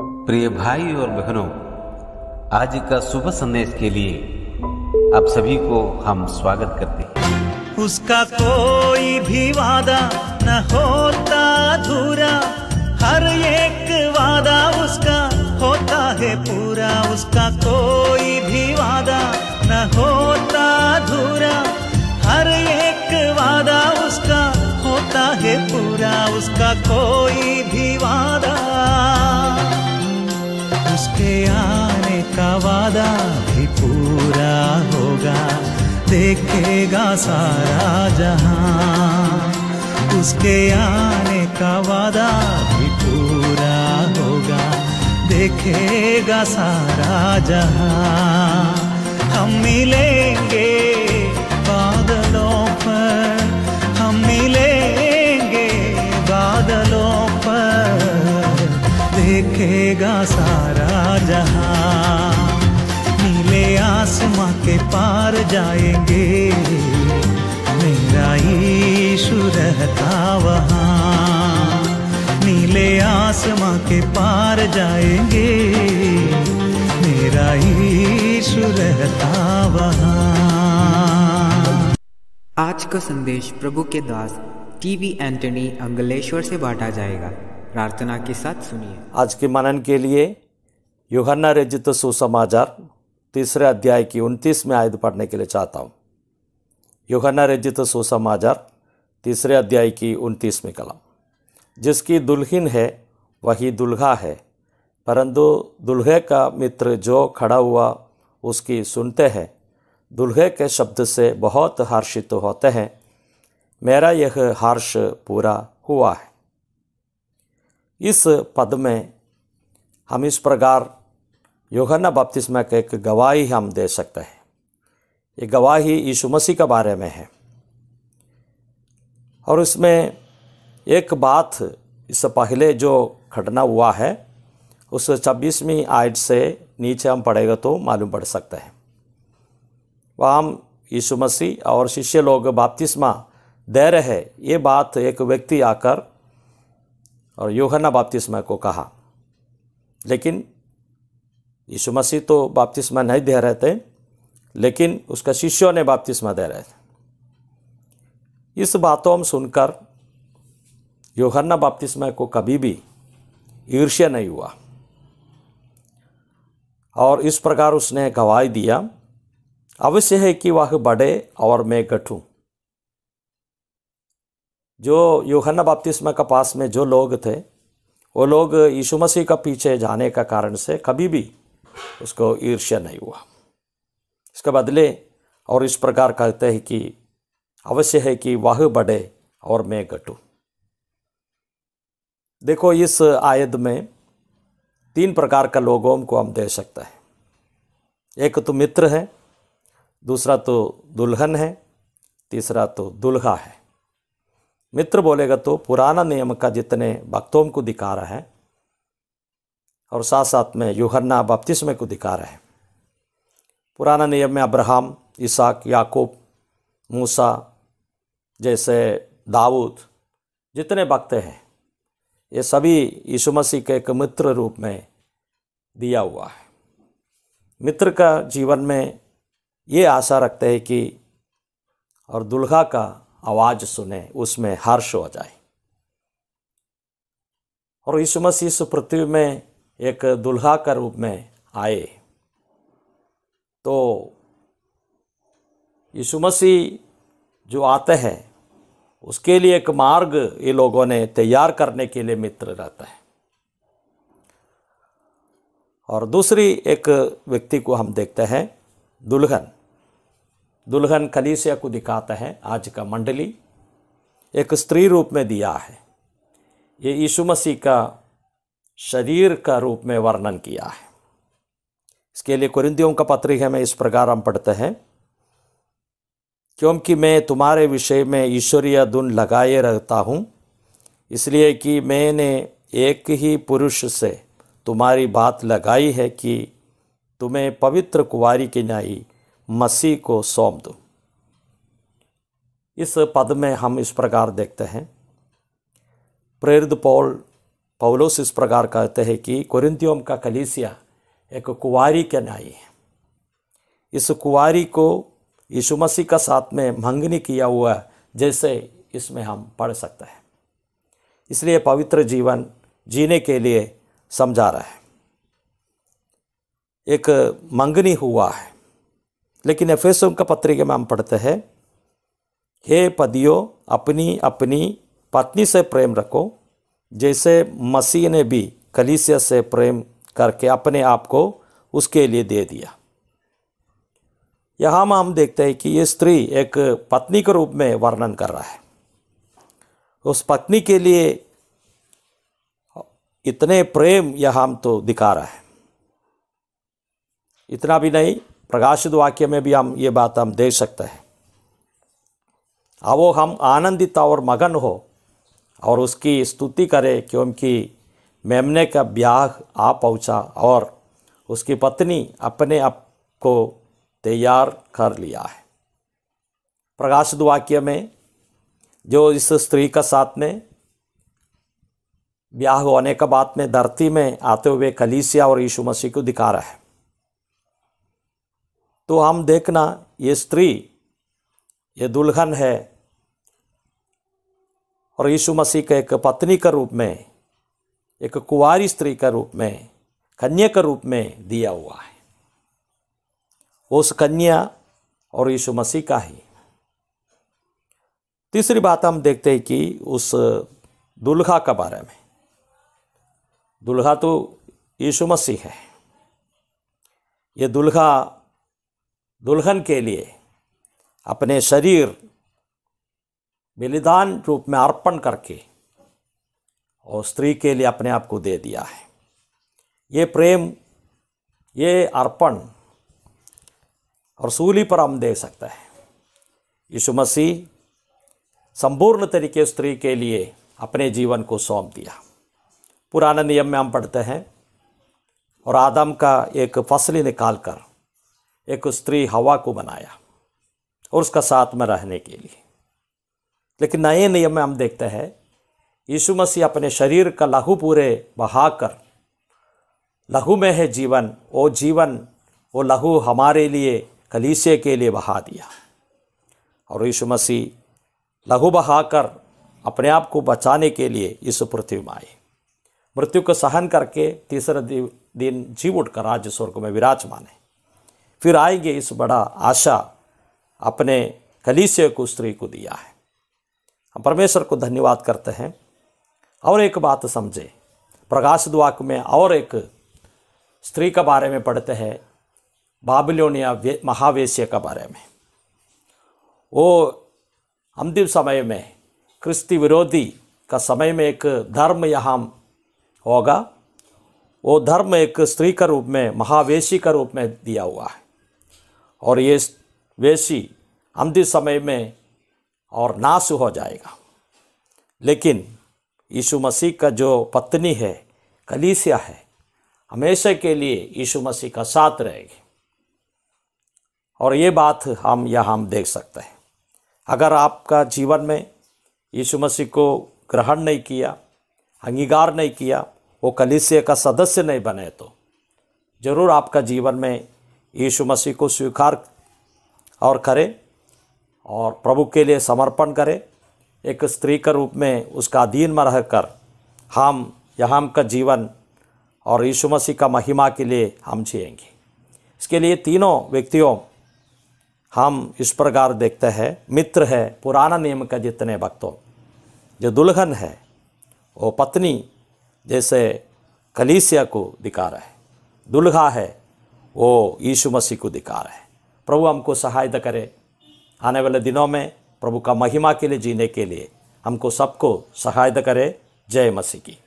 प्रिय भाई और बहनों आज का शुभ संदेश के लिए आप सभी को हम स्वागत करते हैं उसका कोई भी वादा न होता अधूरा हर एक वादा उसका होता है पूरा उसका कोई भी वादा न होता अधूरा हर एक वादा उसका होता है पूरा उसका कोई भी वादा उसके आने का वादा भी पूरा होगा देखेगा सारा जहां उसके आने का वादा भी पूरा होगा देखेगा सारा जहां हम मिलेंगे जाएंगे मेरा ईशु रहता वहाँ नीले आसमां के पार जाएंगे मेरा ईशु रहता वहाँ आज का संदेश प्रभु के दास टीवी एंटनी अंगलेश्वर से बांटा जाएगा प्रार्थना के साथ सुनिए आज के मनन के लिए योहन्ना रजित सुसमाचार तीसरे अध्याय की उनतीस में आयत पढ़ने के लिए चाहता हूँ योहना रजित सुसमाचार तीसरे अध्याय की उनतीस में कलम जिसकी दुल्हन है वही दुल्हा है परंतु दुल्हे का मित्र जो खड़ा हुआ उसकी सुनते हैं दुल्हे के शब्द से बहुत हर्षित होते हैं मेरा यह हर्ष पूरा हुआ है इस पद में हम इस प्रकार योहन्ना बपतिस्मा का एक गवाही हम दे सकते हैं ये गवाही यीशु मसीह के बारे में है और इसमें एक बात इससे पहले जो घटना हुआ है उस छब्बीसवीं आयत से नीचे हम पढ़ेगा तो मालूम पड़ सकते हैं वह हम यीशु मसीह और शिष्य लोग बापतिस्मा दे रहे ये बात एक व्यक्ति आकर और योहना बापतिस्मा को कहा लेकिन यीशु मसीह तो बपतिस्मा नहीं दे रहे थे लेकिन उसका शिष्यों ने बपतिस्मा दे रहे थे इस बातों में सुनकर योहन्ना बपतिस्मा को कभी भी ईर्ष्या नहीं हुआ और इस प्रकार उसने गवाही दिया अवश्य है कि वह बड़े और मैं गठू जो योहन्ना बपतिस्मा का पास में जो लोग थे वो लोग यीशु मसीह का पीछे जाने का कारण से कभी भी उसको ईर्ष्या नहीं हुआ इसके बदले और इस प्रकार कहते हैं कि अवश्य है कि वह बढ़े और मैं घटू देखो इस आयद में तीन प्रकार का लोगों को हम दे सकते हैं एक तो मित्र है दूसरा तो दुल्हन है तीसरा तो दुल्हा है मित्र बोलेगा तो पुराना नियम का जितने भक्तों को दिखा रहा है और साथ साथ में यूहन्ना बपतिस्मे को दिखा रहे हैं पुराना नियम में अब्राहम इसाक याकूब मूसा जैसे दाऊद जितने भक्त हैं ये सभी यीशु मसीह के एक मित्र रूप में दिया हुआ है मित्र का जीवन में ये आशा रखते हैं कि और दुल्हा का आवाज़ सुने उसमें हर्ष हो जाए और यीशु मसीह इस पृथ्वी में एक दुल्हा का रूप में आए तो यीशु मसीह जो आते हैं उसके लिए एक मार्ग ये लोगों ने तैयार करने के लिए मित्र रहता है और दूसरी एक व्यक्ति को हम देखते हैं दुल्हन दुल्हन कलीसिया को दिखाता है आज का मंडली एक स्त्री रूप में दिया है ये यीशु मसीह का शरीर का रूप में वर्णन किया है इसके लिए कुरिंदियों का पत्र है में इस प्रकार हम पढ़ते हैं क्योंकि मैं तुम्हारे विषय में ईश्वरीय धुन लगाए रहता हूँ इसलिए कि मैंने एक ही पुरुष से तुम्हारी बात लगाई है कि तुम्हें पवित्र कुंवारी की नाई मसीह को सौंप दो इस पद में हम इस प्रकार देखते हैं प्रेरित पौल पौलोस इस प्रकार कहते हैं कि कुरिंतियों का कलीसिया एक कुवारी के न्याय है इस कुवारी को यीशु मसीह का साथ में मंगनी किया हुआ जैसे इसमें हम पढ़ सकते हैं इसलिए पवित्र जीवन जीने के लिए समझा रहा है एक मंगनी हुआ है लेकिन एफेसों का पत्रिका में हम पढ़ते हैं हे पदियो अपनी अपनी पत्नी से प्रेम रखो जैसे मसीह ने भी कलीसिया से प्रेम करके अपने आप को उसके लिए दे दिया यहाँ हम देखते हैं कि ये स्त्री एक पत्नी के रूप में वर्णन कर रहा है उस पत्नी के लिए इतने प्रेम यह हम तो दिखा रहा है इतना भी नहीं प्रकाशित वाक्य में भी हम ये बात हम देख सकते हैं अब वो हम आनंदित और मगन हो और उसकी स्तुति करें क्योंकि मेमने का ब्याह आ पहुंचा और उसकी पत्नी अपने आप को तैयार कर लिया है प्रकाशित वाक्य में जो इस स्त्री का साथ में ब्याह होने के बाद में धरती में आते हुए कलीसिया और यीशु मसीह को दिखा रहा है तो हम देखना ये स्त्री ये दुल्हन है और यीशु मसीह के एक पत्नी के रूप में एक कुंवारी स्त्री के रूप में कन्या के रूप में दिया हुआ है उस कन्या और यीशु मसीह का ही तीसरी बात हम देखते हैं कि उस दुल्हा के बारे में दुल्हा तो यीशु मसीह है ये दुल्हा दुल्हन के लिए अपने शरीर बलिदान रूप में अर्पण करके और स्त्री के लिए अपने आप को दे दिया है ये प्रेम ये अर्पण और सूली पर हम देख सकते हैं यीशु मसीह संपूर्ण तरीके स्त्री के लिए अपने जीवन को सौंप दिया पुराने नियम में हम पढ़ते हैं और आदम का एक फसली निकाल कर एक स्त्री हवा को बनाया और उसका साथ में रहने के लिए लेकिन नए नियम में हम देखते हैं यीशु मसीह अपने शरीर का लहू पूरे बहाकर लहू में है जीवन वो जीवन वो लहू हमारे लिए कलीसे के लिए बहा दिया और यीशु मसीह लहू बहाकर अपने आप को बचाने के लिए इस पृथ्वी में आए मृत्यु को सहन करके तीसरे दिन जीव उठकर राज्य स्वर्ग में विराजमान है फिर आएंगे इस बड़ा आशा अपने कलीसे को स्त्री को दिया है हम परमेश्वर को धन्यवाद करते हैं और एक बात समझे प्रकाश द्वाक में और एक स्त्री के बारे में पढ़ते हैं बाबलोनिया महावेश्य के बारे में वो अंतिम समय में क्रिस्ती विरोधी का समय में एक धर्म यहाँ होगा वो धर्म एक स्त्री के रूप में महावेशी के रूप में दिया हुआ है और ये वेशी अंतिम समय में और नाश हो जाएगा लेकिन यीशु मसीह का जो पत्नी है कलीसिया है हमेशा के लिए यीशु मसीह का साथ रहेगी और ये बात हम यहाँ हम देख सकते हैं अगर आपका जीवन में यीशु मसीह को ग्रहण नहीं किया अंगीकार नहीं किया वो कलिसिया का सदस्य नहीं बने तो ज़रूर आपका जीवन में यीशु मसीह को स्वीकार और करें और प्रभु के लिए समर्पण करें एक स्त्री के रूप में उसका अधीन में रह कर हम यहाँ का जीवन और यीशु मसीह का महिमा के लिए हम जिएंगे इसके लिए तीनों व्यक्तियों हम इस प्रकार देखते हैं मित्र है पुराना नियम का जितने भक्तों जो दुल्हन है वो पत्नी जैसे कलीसिया को दिखा रहा है दुल्हा है वो यीशु मसीह को दिखा रहा है प्रभु हमको सहायता करे आने वाले दिनों में प्रभु का महिमा के लिए जीने के लिए हमको सबको सहायता करे जय मसीह की